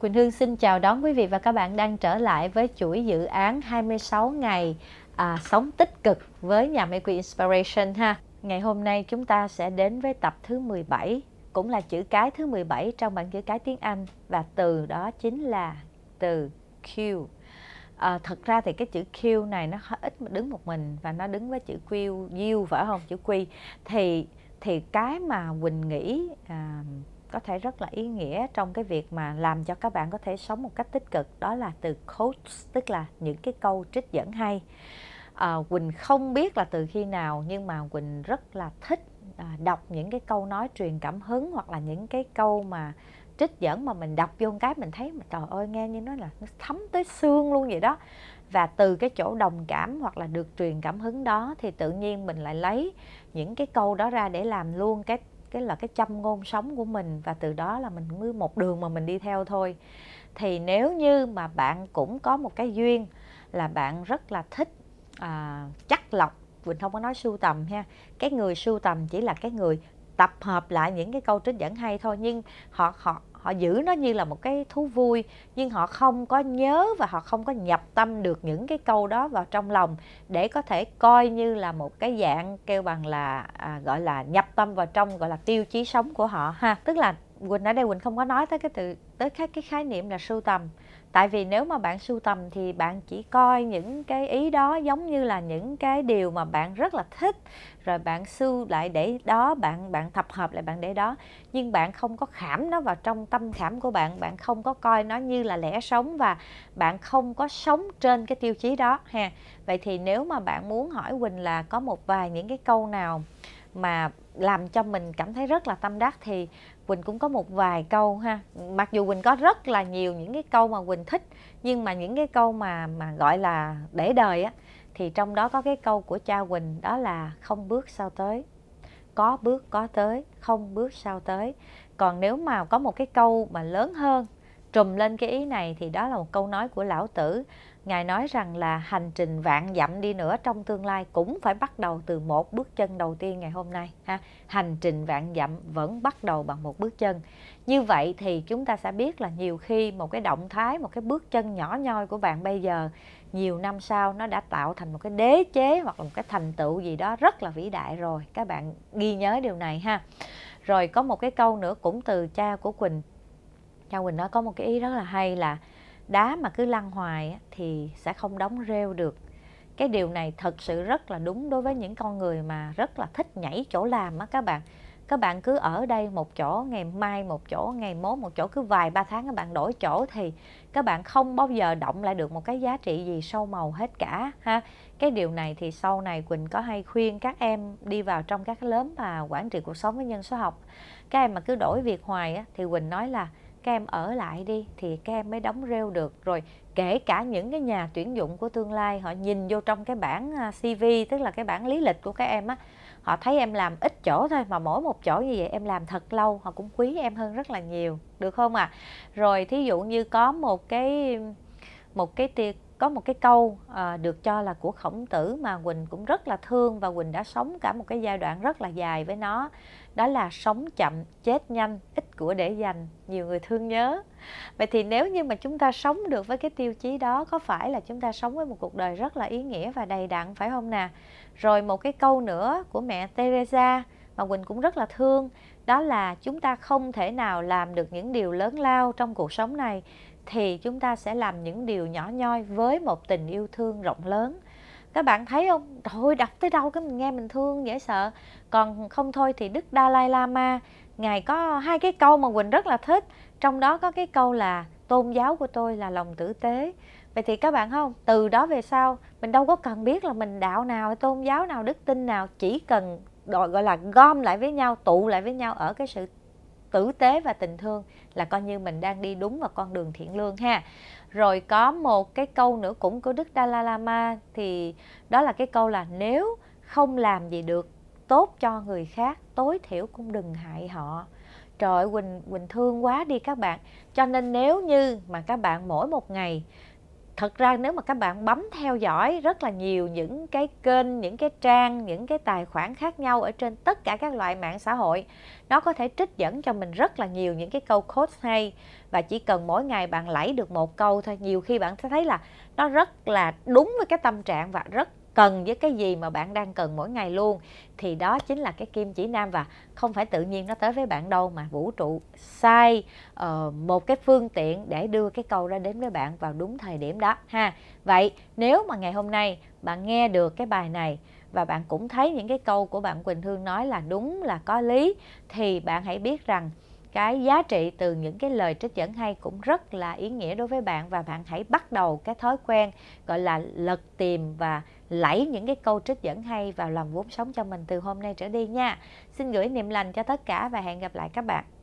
Quỳnh Hương xin chào đón quý vị và các bạn đang trở lại với chuỗi dự án 26 ngày à, sống tích cực với nhà máy quỹ Inspiration ha. Ngày hôm nay chúng ta sẽ đến với tập thứ 17, cũng là chữ cái thứ 17 trong bảng chữ cái tiếng Anh và từ đó chính là từ Q. À, thật ra thì cái chữ Q này nó ít đứng một mình và nó đứng với chữ Q, U phải không? Chữ Q thì thì cái mà Quỳnh nghĩ à, có thể rất là ý nghĩa trong cái việc mà làm cho các bạn có thể sống một cách tích cực đó là từ quotes tức là những cái câu trích dẫn hay à, quỳnh không biết là từ khi nào nhưng mà quỳnh rất là thích à, đọc những cái câu nói truyền cảm hứng hoặc là những cái câu mà trích dẫn mà mình đọc vô cái mình thấy mà trời ơi nghe như nó là nó thấm tới xương luôn vậy đó và từ cái chỗ đồng cảm hoặc là được truyền cảm hứng đó thì tự nhiên mình lại lấy những cái câu đó ra để làm luôn cái cái là cái châm ngôn sống của mình và từ đó là mình cứ một đường mà mình đi theo thôi thì nếu như mà bạn cũng có một cái duyên là bạn rất là thích à, chắc lọc mình không có nói sưu tầm ha cái người sưu tầm chỉ là cái người tập hợp lại những cái câu trích dẫn hay thôi nhưng họ họ họ giữ nó như là một cái thú vui nhưng họ không có nhớ và họ không có nhập tâm được những cái câu đó vào trong lòng để có thể coi như là một cái dạng kêu bằng là à, gọi là nhập tâm vào trong gọi là tiêu chí sống của họ ha tức là Quỳnh ở đây Quỳnh không có nói tới cái từ tới cái, cái khái niệm là sưu tầm tại vì nếu mà bạn sưu tầm thì bạn chỉ coi những cái ý đó giống như là những cái điều mà bạn rất là thích rồi bạn sưu lại để đó bạn bạn tập hợp lại bạn để đó nhưng bạn không có khảm nó vào trong tâm khảm của bạn bạn không có coi nó như là lẽ sống và bạn không có sống trên cái tiêu chí đó ha vậy thì nếu mà bạn muốn hỏi quỳnh là có một vài những cái câu nào mà làm cho mình cảm thấy rất là tâm đắc thì Quỳnh cũng có một vài câu ha mặc dù Quỳnh có rất là nhiều những cái câu mà Quỳnh thích nhưng mà những cái câu mà mà gọi là để đời á thì trong đó có cái câu của cha Quỳnh đó là không bước sau tới có bước có tới không bước sau tới còn nếu mà có một cái câu mà lớn hơn trùm lên cái ý này thì đó là một câu nói của lão tử Ngài nói rằng là hành trình vạn dặm đi nữa trong tương lai cũng phải bắt đầu từ một bước chân đầu tiên ngày hôm nay. Ha. Hành trình vạn dặm vẫn bắt đầu bằng một bước chân. Như vậy thì chúng ta sẽ biết là nhiều khi một cái động thái, một cái bước chân nhỏ nhoi của bạn bây giờ, nhiều năm sau nó đã tạo thành một cái đế chế hoặc là một cái thành tựu gì đó rất là vĩ đại rồi. Các bạn ghi nhớ điều này ha. Rồi có một cái câu nữa cũng từ cha của Quỳnh. Cha Quỳnh nói có một cái ý rất là hay là đá mà cứ lăn hoài thì sẽ không đóng rêu được cái điều này thật sự rất là đúng đối với những con người mà rất là thích nhảy chỗ làm á các bạn các bạn cứ ở đây một chỗ ngày mai một chỗ ngày mốt một chỗ cứ vài ba tháng các bạn đổi chỗ thì các bạn không bao giờ động lại được một cái giá trị gì sâu màu hết cả ha cái điều này thì sau này quỳnh có hay khuyên các em đi vào trong các lớp mà quản trị cuộc sống với nhân số học các em mà cứ đổi việc hoài á, thì quỳnh nói là các em ở lại đi thì các em mới đóng rêu được rồi kể cả những cái nhà tuyển dụng của tương lai họ nhìn vô trong cái bản à, CV tức là cái bản lý lịch của các em á họ thấy em làm ít chỗ thôi mà mỗi một chỗ như vậy em làm thật lâu họ cũng quý em hơn rất là nhiều được không ạ à? rồi thí dụ như có một cái một cái có một cái câu à, được cho là của khổng tử mà quỳnh cũng rất là thương và quỳnh đã sống cả một cái giai đoạn rất là dài với nó đó là sống chậm chết nhanh ít của để dành nhiều người thương nhớ vậy thì nếu như mà chúng ta sống được với cái tiêu chí đó có phải là chúng ta sống với một cuộc đời rất là ý nghĩa và đầy đặn phải không nè rồi một cái câu nữa của mẹ teresa mà quỳnh cũng rất là thương đó là chúng ta không thể nào làm được những điều lớn lao trong cuộc sống này thì chúng ta sẽ làm những điều nhỏ nhoi với một tình yêu thương rộng lớn các bạn thấy không thôi đọc tới đâu cái mình nghe mình thương dễ sợ còn không thôi thì đức dalai lama ngài có hai cái câu mà quỳnh rất là thích trong đó có cái câu là tôn giáo của tôi là lòng tử tế vậy thì các bạn không từ đó về sau mình đâu có cần biết là mình đạo nào tôn giáo nào đức tin nào chỉ cần gọi là gom lại với nhau tụ lại với nhau ở cái sự tử tế và tình thương là coi như mình đang đi đúng vào con đường thiện lương ha rồi có một cái câu nữa cũng của đức dalai lama thì đó là cái câu là nếu không làm gì được tốt cho người khác tối thiểu cũng đừng hại họ trời ơi, quỳnh quỳnh thương quá đi các bạn cho nên nếu như mà các bạn mỗi một ngày thật ra nếu mà các bạn bấm theo dõi rất là nhiều những cái kênh những cái trang những cái tài khoản khác nhau ở trên tất cả các loại mạng xã hội nó có thể trích dẫn cho mình rất là nhiều những cái câu code hay và chỉ cần mỗi ngày bạn lẫy được một câu thôi nhiều khi bạn sẽ thấy là nó rất là đúng với cái tâm trạng và rất cần với cái gì mà bạn đang cần mỗi ngày luôn thì đó chính là cái kim chỉ nam và không phải tự nhiên nó tới với bạn đâu mà vũ trụ sai uh, một cái phương tiện để đưa cái câu ra đến với bạn vào đúng thời điểm đó ha vậy nếu mà ngày hôm nay bạn nghe được cái bài này và bạn cũng thấy những cái câu của bạn Quỳnh Hương nói là đúng là có lý thì bạn hãy biết rằng cái giá trị từ những cái lời trích dẫn hay cũng rất là ý nghĩa đối với bạn và bạn hãy bắt đầu cái thói quen gọi là lật tìm và lẫy những cái câu trích dẫn hay vào lòng vốn sống cho mình từ hôm nay trở đi nha. Xin gửi niềm lành cho tất cả và hẹn gặp lại các bạn.